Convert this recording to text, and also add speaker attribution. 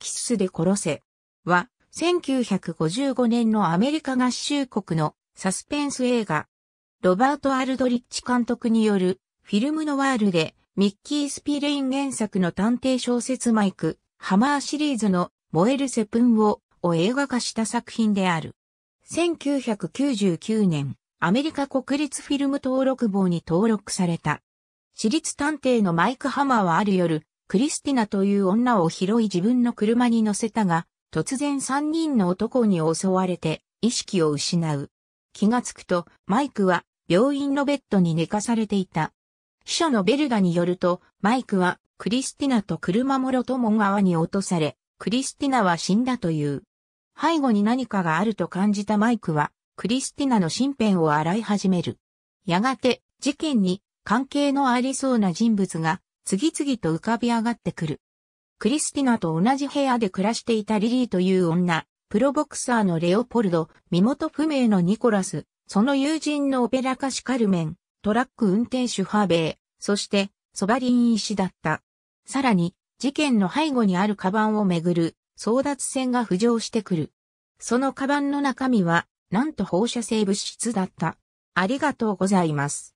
Speaker 1: キスで殺せは、1955年のアメリカ合衆国の
Speaker 2: サスペンス映画、ロバート・アルドリッチ監督によるフィルムノワールでミッキー・スピレイン原作の探偵小説マイク、ハマーシリーズの燃えるセプンをを映画化した作品である。1999年、アメリカ国立フィルム登録簿に登録された。私立探偵のマイク・ハマーはある夜、クリスティナという女を拾い自分の車に乗せたが、突然三人の男に襲われて意識を失う。気がつくと、マイクは病院のベッドに寝かされていた。秘書のベルガによると、マイクはクリスティナと車もろとも側に落とされ、クリスティナは死んだという。背後に何かがあると感じたマイクは、クリスティナの身辺を洗い始める。やがて、事件に関係のありそうな人物が次々と浮かび上がってくる。クリスティナと同じ部屋で暮らしていたリリーという女、プロボクサーのレオポルド、身元不明のニコラス、その友人のオペラ歌手カルメン、トラック運転手ハーベイ、そして、ソバリン医師だった。さらに、事件の背後にあるカバンをめぐる争奪戦が浮上してくる。そのカバンの中身は、なんと放射性
Speaker 1: 物質だった。ありがとうございます。